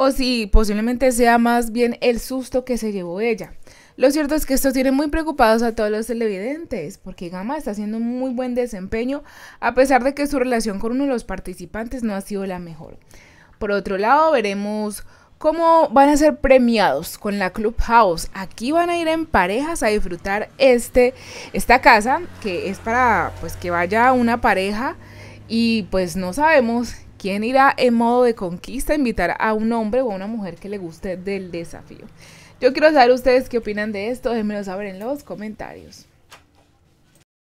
o si posiblemente sea más bien el susto que se llevó ella. Lo cierto es que esto tiene muy preocupados a todos los televidentes, porque Gama está haciendo un muy buen desempeño, a pesar de que su relación con uno de los participantes no ha sido la mejor. Por otro lado, veremos cómo van a ser premiados con la Clubhouse. Aquí van a ir en parejas a disfrutar este, esta casa, que es para pues, que vaya una pareja, y pues no sabemos ¿Quién irá en modo de conquista a invitar a un hombre o a una mujer que le guste del desafío? Yo quiero saber ustedes qué opinan de esto, déjenmelo saber en los comentarios.